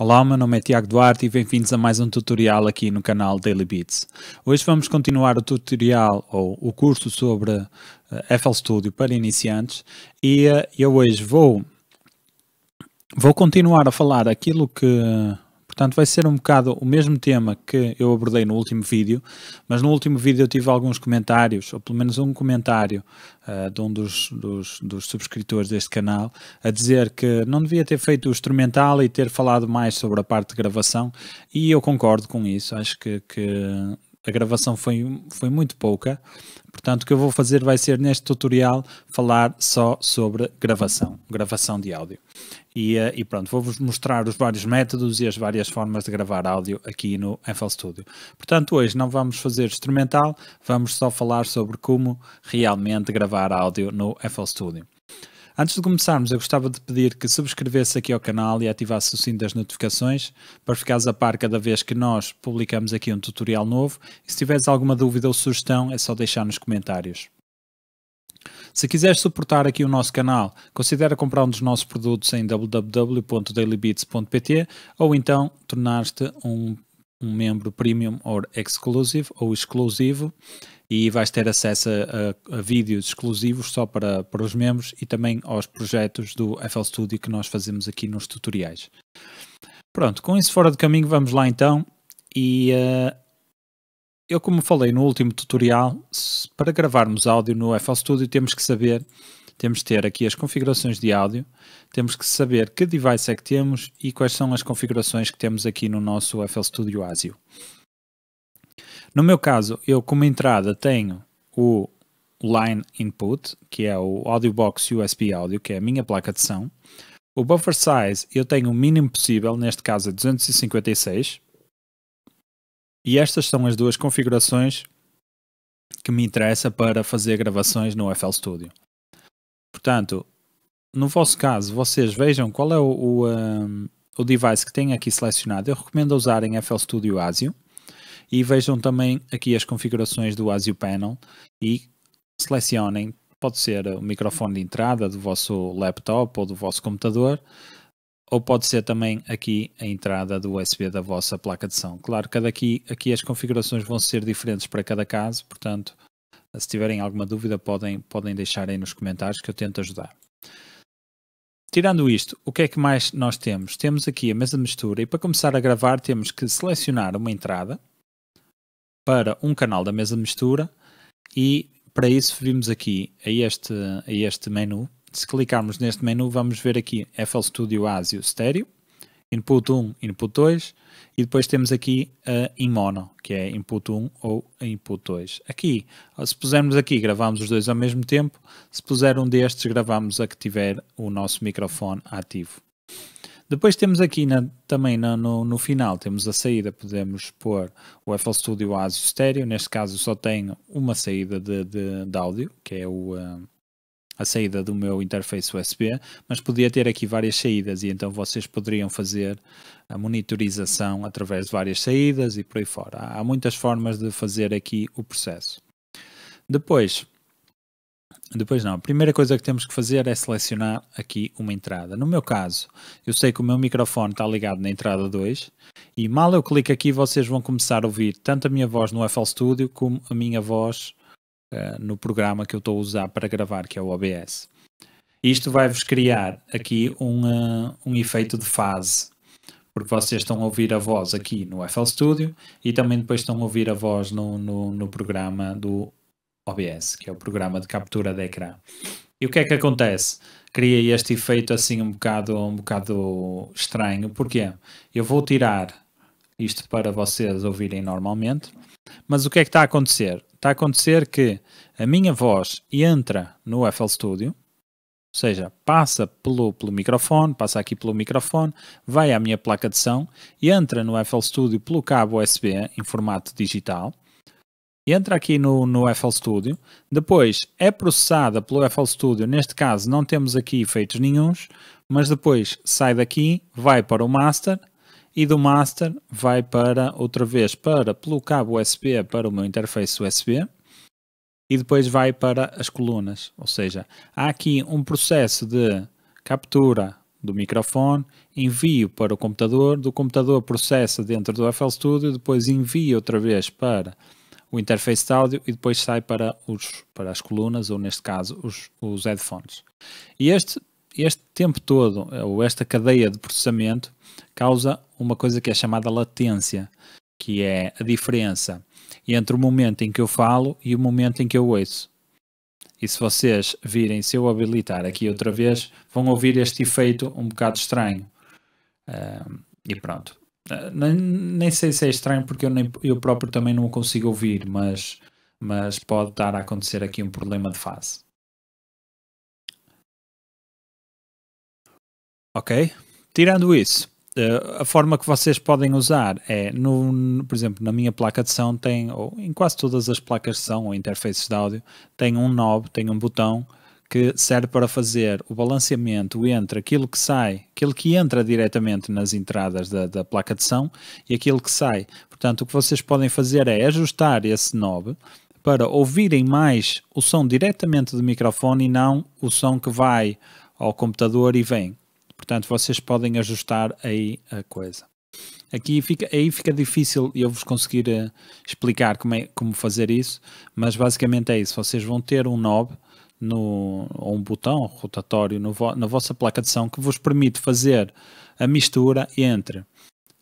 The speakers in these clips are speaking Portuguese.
Olá, meu nome é Tiago Duarte e bem-vindos a mais um tutorial aqui no canal Daily Beats. Hoje vamos continuar o tutorial ou o curso sobre uh, eh, FL Studio para iniciantes e uh, eu hoje vou, vou continuar a falar aquilo que Portanto, vai ser um bocado o mesmo tema que eu abordei no último vídeo, mas no último vídeo eu tive alguns comentários, ou pelo menos um comentário uh, de um dos, dos, dos, subscritores deste canal, a dizer que não devia ter feito o instrumental e ter falado mais sobre a parte de gravação, e eu concordo com isso, acho que, que a gravação foi, foi muito pouca, portanto o que eu vou fazer vai ser neste tutorial falar só sobre gravação, gravação de áudio. E, eh, e pronto, vou-vos mostrar os vários métodos e as várias formas de gravar áudio aqui no FL Studio. Portanto, hoje não vamos fazer instrumental, vamos só falar sobre como realmente gravar áudio no FL Studio. Antes de começarmos, eu gostava de pedir que subscrevesse aqui ao canal e ativasse o sino das notificações para ficares a par cada vez que nós publicamos aqui um tutorial novo e se tiveres alguma dúvida ou sugestão é só deixar nos comentários. Se quiseres suportar aqui o nosso canal, considera comprar um dos nossos produtos em www.dailybits.pt ou então tornar-te um, um membro premium ou exclusive ou exclusivo e vais ter acesso a, a, a, vídeos exclusivos só para, para os membros e também aos projetos do FL Studio que nós fazemos aqui nos tutoriais. Pronto, com isso fora de caminho, vamos lá então. E uh, eu, como falei no último tutorial, para gravarmos áudio no FL Studio temos que saber, temos que ter aqui as configurações de áudio, temos que saber que device é que temos e quais são as configurações que temos aqui no nosso FL Studio ASIO. No meu caso, eu como entrada tenho o line input, que é o audio box USB audio, que é a minha placa de som. O buffer size eu tenho o mínimo possível, neste caso é 256. E estas são as duas configurações que me interessa para fazer gravações no FL Studio. Portanto, no vosso caso, vocês vejam qual é o, o, um, o device que têm aqui selecionado. Eu recomendo usarem FL Studio ASIO e vejam também aqui as configurações do ASIO Panel e selecionem, pode ser o microfone de entrada do vosso laptop ou do vosso computador, ou pode ser também aqui a entrada do USB da vossa placa de som. Claro cada aqui aqui as configurações vão ser diferentes para cada caso, portanto, se tiverem alguma dúvida podem, podem deixar aí nos comentários que eu tento ajudar. Tirando isto, o que é que mais nós temos? Temos aqui a mesa de mistura e para começar a gravar temos que selecionar uma entrada, para um canal da mesa de mistura e para isso vimos aqui a este, a este menu. Se clicarmos neste menu vamos ver aqui FL Studio ASIO Stereo, Input 1, Input 2 e depois temos aqui a uh, em mono, que é Input 1 ou Input 2. Aqui, se pusermos aqui, gravamos os dois ao mesmo tempo. Se puser um destes, gravamos a que tiver o nosso microfone ativo. Depois temos aqui na, também na, no, no, final, temos a saída, podemos pôr o FL Studio ASIO Stereo neste caso só tenho uma saída de, de, de áudio, que é o, ah, a saída do meu interface USB, mas podia ter aqui várias saídas e então vocês poderiam fazer a monitorização através de várias saídas e por aí fora. Há, há muitas formas de fazer aqui o processo. Depois, depois não, a primeira coisa que temos que fazer é selecionar aqui uma entrada. No meu caso, eu sei que o meu microfone está ligado na entrada 2 e mal eu clico aqui vocês vão começar a ouvir tanto a minha voz no FL Studio como a minha voz uh, no programa que eu estou a usar para gravar, que é o OBS. Isto vai-vos criar aqui um, uh, um efeito de fase, porque vocês estão a ouvir a voz aqui no FL Studio e também depois estão a ouvir a voz no, no, no programa do OBS, que é o programa de captura de ecrã. E o que é que acontece? Cria este efeito assim um bocado, um bocado estranho. Porquê? Eu vou tirar isto para vocês ouvirem normalmente, mas o que é que está a acontecer? Está a acontecer que a minha voz entra no FL Studio, ou seja, passa pelo, pelo microfone, passa aqui pelo microfone, vai à minha placa de som e entra no FL Studio pelo cabo USB em formato digital entra aqui no, no FL Studio, depois é processada pelo FL Studio, neste caso não temos aqui efeitos nenhums, mas depois sai daqui, vai para o Master, e do Master vai para, outra vez, para, pelo cabo USB para o meu interface USB, e depois vai para as colunas, ou seja, há aqui um processo de captura do microfone, envio para o computador, do computador processa dentro do FL Studio, depois envia outra vez para o interface de áudio e depois sai para, os, para as colunas, ou neste caso, os, os headphones. E este, este tempo todo, ou esta cadeia de processamento, causa uma coisa que é chamada latência, que é a diferença entre o momento em que eu falo e o momento em que eu ouço. E se vocês virem, se eu habilitar aqui outra vez, vão ouvir este efeito um bocado estranho. e pronto. Ah, nem, nem sei se é estranho porque eu, nem, eu próprio também não o consigo ouvir, mas, mas pode estar a acontecer aqui um problema de fase. Ok? Tirando isso, ah, a forma que vocês podem usar é, no, por exemplo, na minha placa de som tem, ou em quase todas as placas de som ou interfaces de áudio, tem um knob, tem um botão que serve para fazer o balanceamento entre aquilo que sai, aquilo que entra diretamente nas entradas da, da, placa de som e aquilo que sai. Portanto, o que vocês podem fazer é ajustar esse knob para ouvirem mais o som diretamente do microfone e não o som que vai ao computador e vem. Portanto, vocês podem ajustar aí a coisa. Aqui fica, aí fica difícil eu vos conseguir eh, explicar como, é, como fazer isso, mas basicamente é isso. Vocês vão ter um knob no, ou um botão rotatório no, na vossa placa de som que vos permite fazer a mistura entre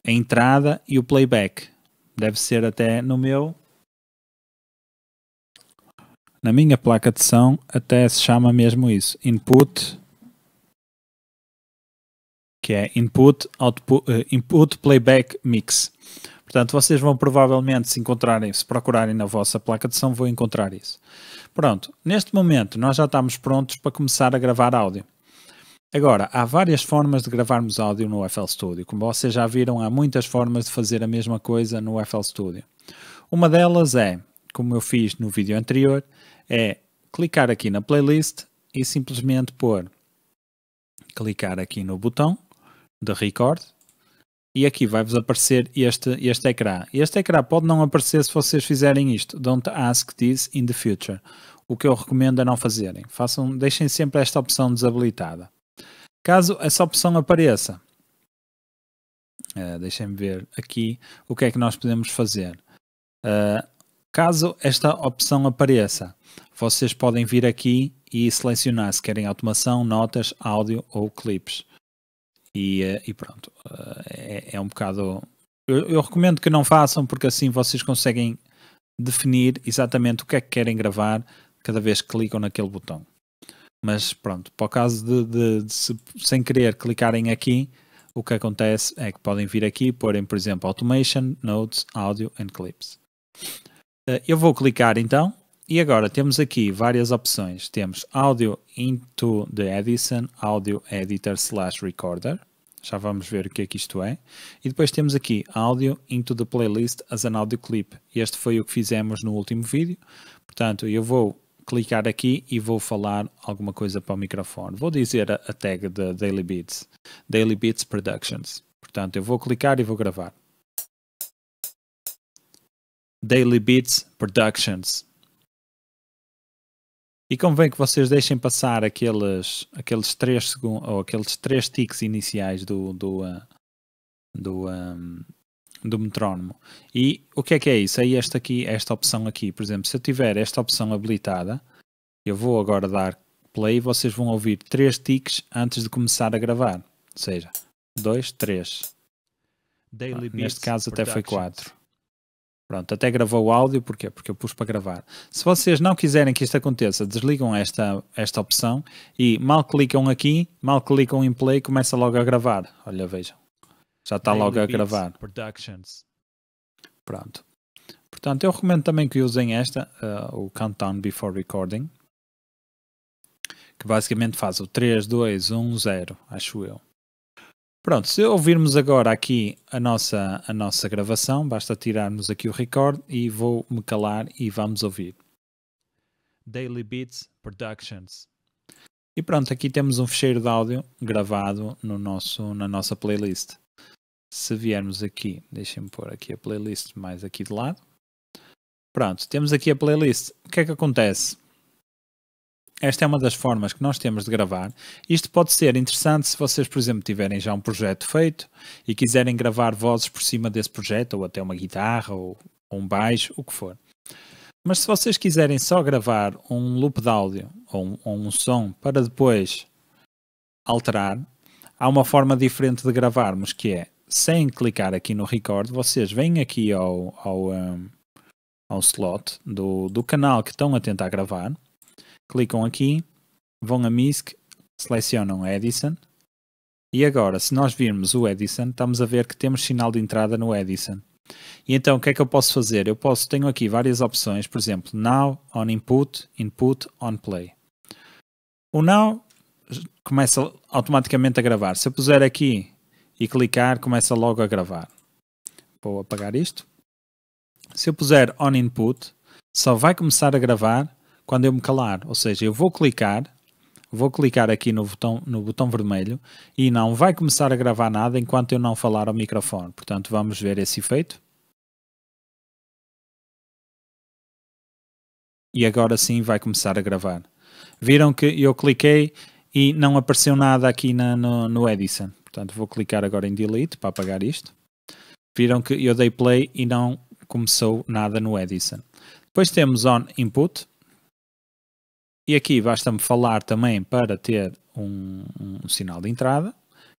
a entrada e o playback. Deve ser até no meu. Na minha placa de som, até se chama mesmo isso: input. Que é input, output, eh, input playback mix. Portanto, vocês vão provavelmente se encontrarem, se procurarem na vossa placa de som, vão encontrar isso. Pronto, neste momento nós já estamos prontos para começar a gravar áudio. Agora, há várias formas de gravarmos áudio no FL Studio. Como vocês já viram, há muitas formas de fazer a mesma coisa no FL Studio. Uma delas é, como eu fiz no vídeo anterior, é clicar aqui na playlist e simplesmente pôr clicar aqui no botão de record e aqui vai-vos aparecer este, este ecrã. Este ecrã pode não aparecer se vocês fizerem isto. Don't ask this in the future. O que eu recomendo é não fazerem. Façam, deixem sempre esta opção desabilitada. Caso essa opção apareça, uh, deixem-me ver aqui o que é que nós podemos fazer. Uh, caso esta opção apareça, vocês podem vir aqui e selecionar se querem automação, notas, áudio ou clipes. E, eh, e pronto, eh, é, é, um bocado. Eu, eu recomendo que não façam, porque assim vocês conseguem definir exatamente o que é que querem gravar cada vez que clicam naquele botão. Mas pronto, para o caso de, de, de se, sem querer clicarem aqui, o que acontece é que podem vir aqui e porem, por exemplo, Automation, Notes, Audio and Clips. Eh, eu vou clicar então e agora temos aqui várias opções. Temos Audio into the Edison, Audio Editor slash Recorder. Já vamos ver o que é que isto é. E depois temos aqui Audio into the Playlist as an Audio Clip. Este foi o que fizemos no último vídeo. Portanto, eu vou clicar aqui e vou falar alguma coisa para o microfone. Vou dizer a, tag da Daily Beats. Daily Beats Productions. Portanto, eu vou clicar e vou gravar. Daily Beats Productions. E convém que vocês deixem passar aqueles, aqueles 3 segundos ou aqueles três ticks iniciais do, do, ah, do, um, ah, do metrónomo. E o que é que é isso? É esta aqui, é esta opção aqui. Por exemplo, se eu tiver esta opção habilitada, eu vou agora dar play e vocês vão ouvir 3 ticks antes de começar a gravar. Ou seja, 2, 3. Ah, neste caso até foi 4. Pronto, até gravou o áudio, porquê? Porque eu pus para gravar. Se vocês não quiserem que isto aconteça, desligam esta, esta opção e mal clicam aqui, mal clicam em play, começa logo a gravar. Olha, vejam. Já está logo a gravar. Productions. Pronto. Portanto, eu recomendo também que usem esta, uh, o Countdown Before Recording, que basicamente faz o 3, 2, 1, 0, acho eu. Pronto, se ouvirmos agora aqui a nossa, a nossa gravação, basta tirarmos aqui o record e vou me calar e vamos ouvir. Daily Beats Productions. E pronto, aqui temos um fecheiro de áudio gravado no nosso, na nossa playlist. Se viermos aqui, deixem-me pôr aqui a playlist mais aqui de lado. Pronto, temos aqui a playlist. O que é que acontece? Esta é uma das formas que nós temos de gravar. Isto pode ser interessante se vocês, por exemplo, tiverem já um projeto feito e quiserem gravar vozes por cima desse projeto, ou até uma guitarra, ou, ou um baixo, o que for. Mas se vocês quiserem só gravar um loop de áudio ou um, ou um som para depois alterar, há uma forma diferente de gravarmos que é sem clicar aqui no record, vocês vêm aqui ao, ao, um, ao slot do, do canal que estão a tentar gravar clicam aqui, vão a MISC, selecionam Edison. E agora, se nós virmos o Edison, estamos a ver que temos sinal de entrada no Edison. E então, o que é que eu posso fazer? Eu posso, tenho aqui várias opções, por exemplo, Now, On Input, Input, On Play. O Now começa automaticamente a gravar. Se eu puser aqui e clicar, começa logo a gravar. Vou apagar isto. Se eu puser On Input, só vai começar a gravar quando eu me calar. Ou seja, eu vou clicar, vou clicar aqui no botão, no botão vermelho e não vai começar a gravar nada enquanto eu não falar ao microfone. Portanto, vamos ver esse efeito. E agora sim vai começar a gravar. Viram que eu cliquei e não apareceu nada aqui na, no, no Edison. Portanto, vou clicar agora em Delete para apagar isto. Viram que eu dei play e não começou nada no Edison. Depois temos On Input, e aqui basta-me falar também para ter um, um, sinal de entrada.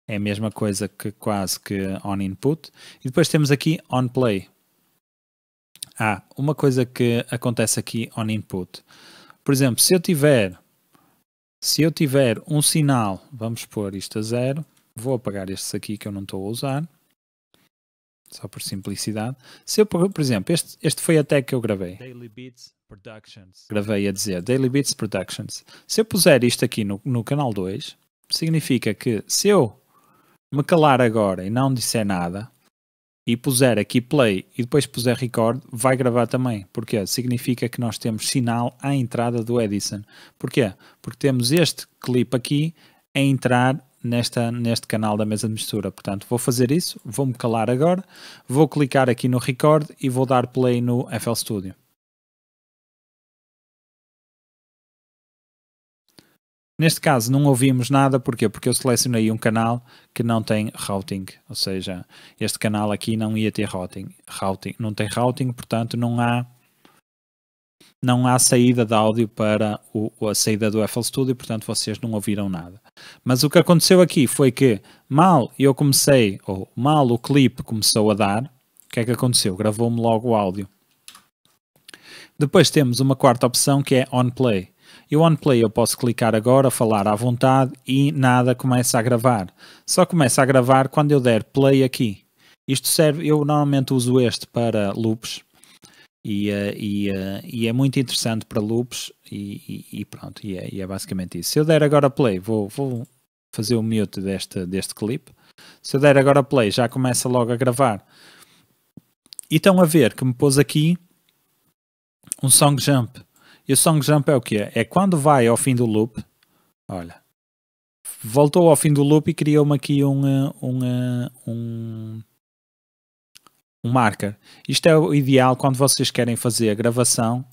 É a mesma coisa que quase que on input. E depois temos aqui on play. Ah, uma coisa que acontece aqui on input. Por exemplo, se eu tiver se eu tiver um sinal, vamos pôr isto a zero, vou apagar estes aqui que eu não estou a usar, só por simplicidade. Se eu, por exemplo, este, este foi até que eu gravei. Daily Beats Productions. Gravei a dizer Daily Beats Productions. Se eu puser isto aqui no, no canal 2, significa que se eu me calar agora e não disser nada e puser aqui play e depois puser record, vai gravar também. Porquê? Significa que nós temos sinal à entrada do Edison. Porquê? Porque temos este clipe aqui a entrar nesta, neste canal da mesa de mistura. Portanto, vou fazer isso, vou-me calar agora, vou clicar aqui no record e vou dar play no FL Studio. Neste caso não ouvimos nada, porquê? Porque eu selecionei um canal que não tem routing, ou seja, este canal aqui não ia ter routing, routing não tem routing, portanto não há não há saída de áudio para o, a saída do FL Studio, portanto vocês não ouviram nada. Mas o que aconteceu aqui foi que mal eu comecei, ou mal o clipe começou a dar, o que é que aconteceu? Gravou-me logo o áudio. Depois temos uma quarta opção que é on play. E on play eu posso clicar agora, falar à vontade e nada começa a gravar. Só começa a gravar quando eu der play aqui. Isto serve, eu normalmente uso este para loops e, eh, e, eh, e é muito interessante para loops e, e pronto, é, e é, basicamente isso. Se eu der agora play, vou, vou fazer o mute deste, deste clipe. Se eu der agora play, já começa logo a gravar. E estão a ver que me pôs aqui um song jump. E o song jump é o quê? É quando vai ao fim do loop, olha, voltou ao fim do loop e criou-me aqui um, eh, um, eh, um, um marker. Isto é o ideal quando vocês querem fazer a gravação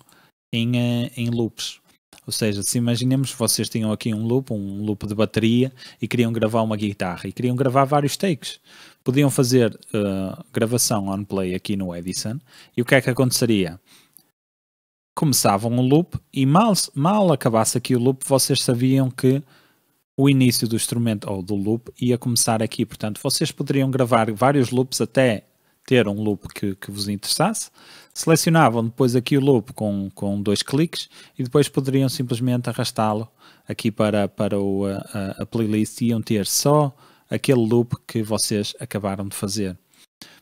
em, eh, em loops. Ou seja, se imaginemos que vocês tinham aqui um loop, um loop de bateria, e queriam gravar uma guitarra, e queriam gravar vários takes. Podiam fazer uh, gravação on play aqui no Edison, e o que é que aconteceria? começavam um loop e mal, mal acabasse aqui o loop, vocês sabiam que o início do instrumento ou do loop ia começar aqui. Portanto, vocês poderiam gravar vários loops até ter um loop que, que vos interessasse. Selecionavam depois aqui o loop com, com dois cliques e depois poderiam simplesmente arrastá-lo aqui para, para o, a, a playlist e iam ter só aquele loop que vocês acabaram de fazer.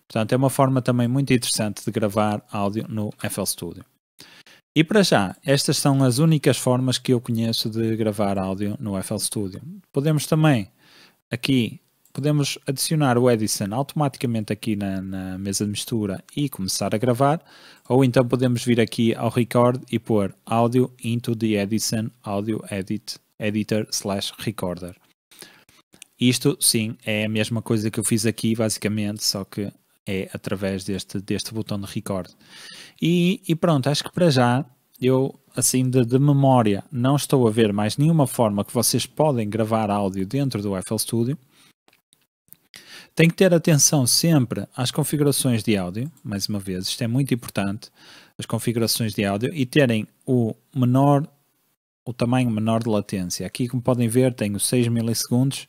Portanto, é uma forma também muito interessante de gravar áudio no FL Studio. E para já, estas são as únicas formas que eu conheço de gravar áudio no FL Studio. Podemos também, aqui, podemos adicionar o Edison automaticamente aqui na, na, mesa de mistura e começar a gravar, ou então podemos vir aqui ao Record e pôr Audio into the Edison Audio Edit Editor slash Recorder. Isto, sim, é a mesma coisa que eu fiz aqui, basicamente, só que é através deste, deste botão de record. E, e pronto, acho que para já eu assim de, de, memória não estou a ver mais nenhuma forma que vocês podem gravar áudio dentro do FL Studio. Tem que ter atenção sempre às configurações de áudio, mais uma vez, isto é muito importante, as configurações de áudio e terem o menor, o tamanho menor de latência. Aqui, como podem ver, tenho 6 milissegundos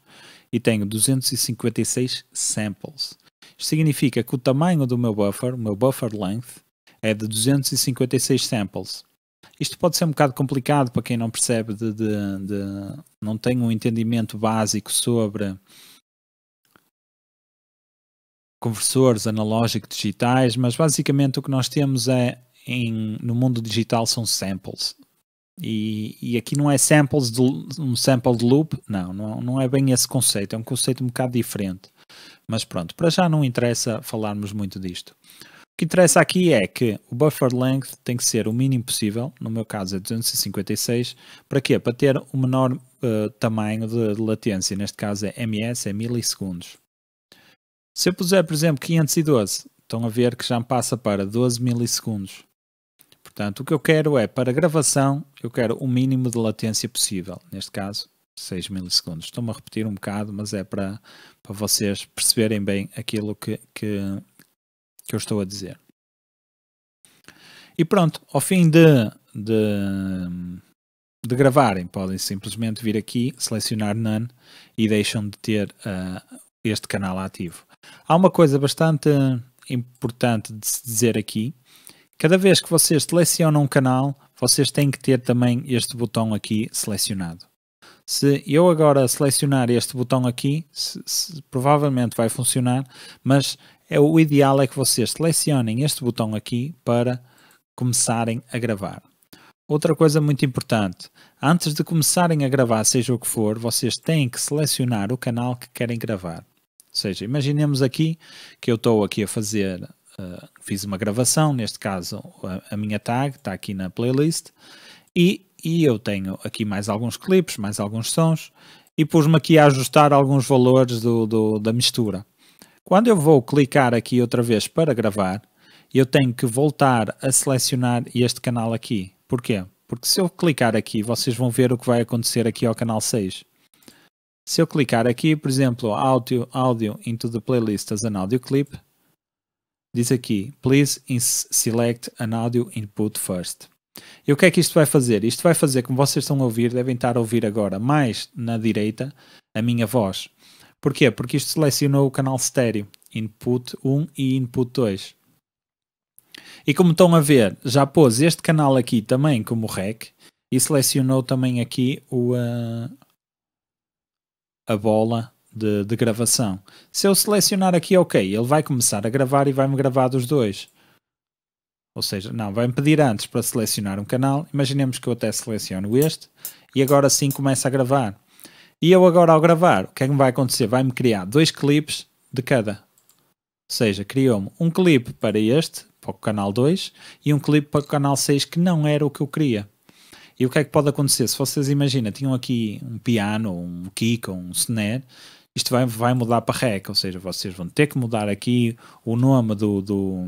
e tenho 256 samples. Isto significa que o tamanho do meu buffer, o meu buffer length, é de 256 samples. Isto pode ser um bocado complicado para quem não percebe, de, de, de não tem um entendimento básico sobre conversores analógicos digitais, mas basicamente o que nós temos é em, no mundo digital são samples. E, e aqui não é samples de, um sample de loop, não, não, não é bem esse conceito, é um conceito um bocado diferente. Mas pronto, para já não interessa falarmos muito disto. O que interessa aqui é que o buffer length tem que ser o mínimo possível, no meu caso é 256, para quê? Para ter o menor uh, tamanho de, de, latência, neste caso é ms, é milissegundos. Se eu puser, por exemplo, 512, estão a ver que já me passa para 12 milissegundos. Portanto, o que eu quero é, para gravação, eu quero o mínimo de latência possível, neste caso 6 milissegundos. Estou-me a repetir um bocado, mas é para, para vocês perceberem bem aquilo que, que, que eu estou a dizer. E pronto, ao fim de, de, de, gravarem, podem simplesmente vir aqui, selecionar None e deixam de ter uh, este canal ativo. Há uma coisa bastante importante de se dizer aqui. Cada vez que vocês selecionam um canal, vocês têm que ter também este botão aqui selecionado se eu agora selecionar este botão aqui, se, se, provavelmente vai funcionar, mas é, o ideal é que vocês selecionem este botão aqui para começarem a gravar. Outra coisa muito importante, antes de começarem a gravar, seja o que for, vocês têm que selecionar o canal que querem gravar. Ou seja, imaginemos aqui que eu estou aqui a fazer, uh, fiz uma gravação, neste caso a, a minha tag está aqui na playlist, e e eu tenho aqui mais alguns clipes, mais alguns sons e pus-me aqui a ajustar alguns valores do, do, da mistura. Quando eu vou clicar aqui outra vez para gravar, eu tenho que voltar a selecionar este canal aqui. Porquê? Porque se eu clicar aqui, vocês vão ver o que vai acontecer aqui ao canal 6. Se eu clicar aqui, por exemplo, Audio, audio into the playlist as an audio clip, diz aqui, please select an audio input first. E o que é que isto vai fazer? Isto vai fazer, como vocês estão a ouvir, devem estar a ouvir agora mais na direita a minha voz. Porquê? Porque isto selecionou o canal estéreo, input 1 e input 2. E como estão a ver, já pôs este canal aqui também como REC e selecionou também aqui o, uh, a bola de, de gravação. Se eu selecionar aqui OK, ele vai começar a gravar e vai-me gravar dos dois. Ou seja, não, vai-me pedir antes para selecionar um canal. Imaginemos que eu até seleciono este e agora sim começa a gravar. E eu agora ao gravar, o que é que vai acontecer? Vai-me criar dois clipes de cada. Ou seja, criou-me um clipe para este, para o canal 2, e um clipe para o canal 6 que não era o que eu queria. E o que é que pode acontecer? Se vocês imaginam, tinham aqui um piano, um kick, um snare, isto vai, vai mudar para rec, ou seja, vocês vão ter que mudar aqui o nome do, do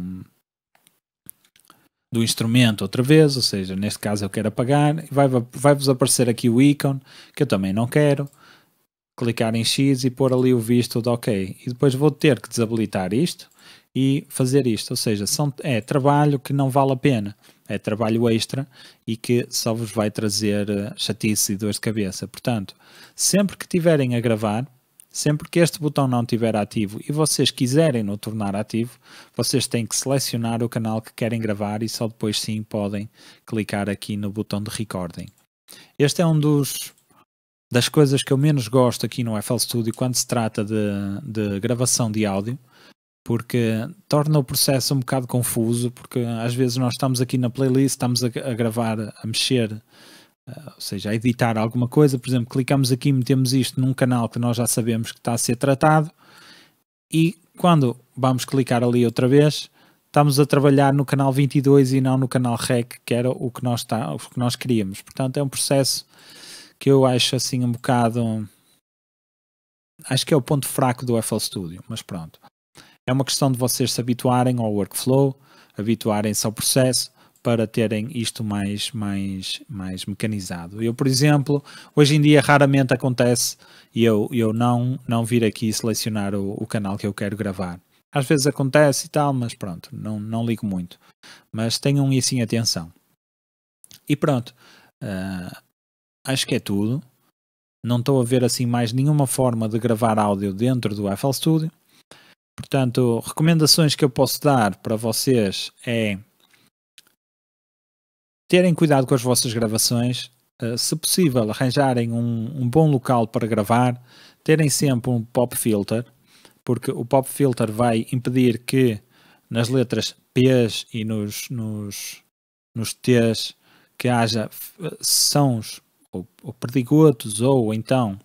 do instrumento outra vez, ou seja, neste caso eu quero apagar, vai-vos vai aparecer aqui o ícone, que eu também não quero, clicar em X e pôr ali o visto de OK. E depois vou ter que desabilitar isto e fazer isto, ou seja, são, é trabalho que não vale a pena, é trabalho extra e que só vos vai trazer eh, chatice e dores de cabeça. Portanto, sempre que tiverem a gravar, Sempre que este botão não estiver ativo e vocês quiserem no tornar ativo, vocês têm que selecionar o canal que querem gravar e só depois sim podem clicar aqui no botão de recording. Este é um dos das coisas que eu menos gosto aqui no FL Studio quando se trata de, de gravação de áudio, porque torna o processo um bocado confuso, porque às vezes nós estamos aqui na playlist, estamos a, a gravar, a mexer Uh, ou seja, a editar alguma coisa, por exemplo, clicamos aqui e metemos isto num canal que nós já sabemos que está a ser tratado e quando vamos clicar ali outra vez, estamos a trabalhar no canal 22 e não no canal REC, que era o que nós, está o que nós queríamos. Portanto, é um processo que eu acho assim um bocado... Acho que é o ponto fraco do FL Studio, mas pronto. É uma questão de vocês se habituarem ao workflow, habituarem-se ao processo para terem isto mais, mais, mais mecanizado. Eu, por exemplo, hoje em dia raramente acontece eu, eu não, não vir aqui selecionar o, o canal que eu quero gravar. Às vezes acontece e tal, mas pronto, não, não ligo muito. Mas tenham isso em atenção. E pronto, uh, acho que é tudo. Não estou a ver assim mais nenhuma forma de gravar áudio dentro do FL Studio. Portanto, recomendações que eu posso dar para vocês é terem cuidado com as vossas gravações, uh, se possível, arranjarem um, um, bom local para gravar, terem sempre um pop filter, porque o pop filter vai impedir que nas letras P's e nos, nos, nos T's que haja eh, sons ou, ou perdigotos ou então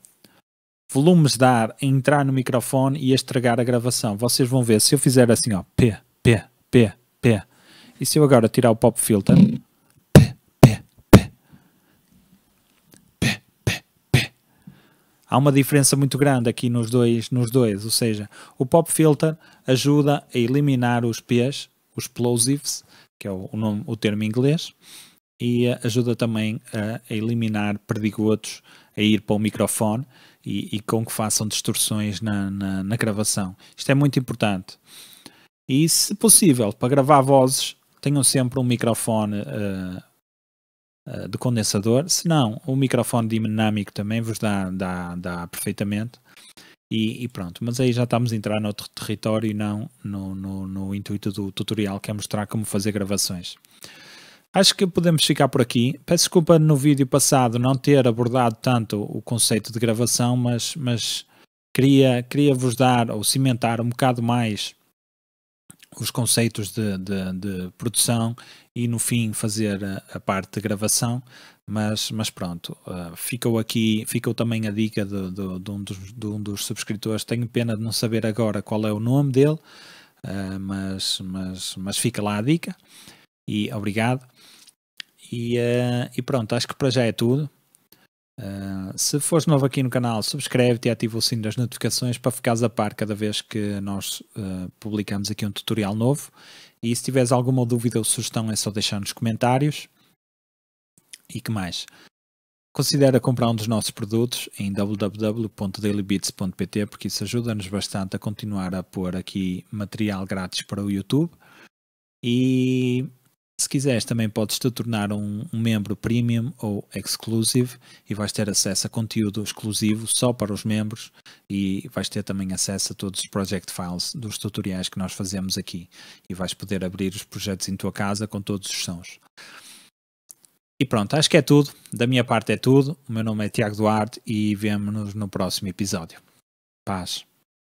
volumes de ar a entrar no microfone e a estragar a gravação. Vocês vão ver, se eu fizer assim, ó, P, P, P, P, e se eu agora tirar o pop filter, há uma diferença muito grande aqui nos dois, nos dois, ou seja, o pop filter ajuda a eliminar os P's, os plosives, que é o, nome, o termo em inglês, e eh, ajuda também a, a eliminar perdigotos, a ir para o microfone e, e com que façam distorções na, na, na gravação. Isto é muito importante. E se possível, para gravar vozes, tenham sempre um microfone uh, eh, de condensador, se não, o microfone dinâmico também vos dá, dá, dá perfeitamente. E, e, pronto, mas aí já estamos a entrar noutro território e não no, no, no intuito do tutorial que é mostrar como fazer gravações. Acho que podemos ficar por aqui. Peço desculpa no vídeo passado não ter abordado tanto o conceito de gravação, mas, mas queria, queria vos dar ou cimentar um bocado mais os conceitos de, de, de, produção e no fim fazer a, parte de gravação, mas, mas pronto, uh, ficou aqui, ficou também a dica de, de, um dos, de um dos subscritores, tenho pena de não saber agora qual é o nome dele, uh, mas, mas, mas fica lá a dica e obrigado. E, uh, e pronto, acho que para já é tudo. Ah, se fores novo aqui no canal, subscreve-te e ativa o sino das notificações para ficares a par cada vez que nós uh, publicamos aqui um tutorial novo. E se tiveres alguma dúvida ou sugestão é só deixar nos comentários. E que mais? Considera comprar um dos nossos produtos em www.dailybits.pt porque isso ajuda-nos bastante a continuar a pôr aqui material grátis para o YouTube. E se quiseres, também podes te tornar um, um, membro premium ou exclusive e vais ter acesso a conteúdo exclusivo só para os membros e vais ter também acesso a todos os project files dos tutoriais que nós fazemos aqui e vais poder abrir os projetos em tua casa com todos os sons. E pronto, acho que é tudo. Da minha parte é tudo. O meu nome é Tiago Duarte e vemo-nos no próximo episódio. Paz.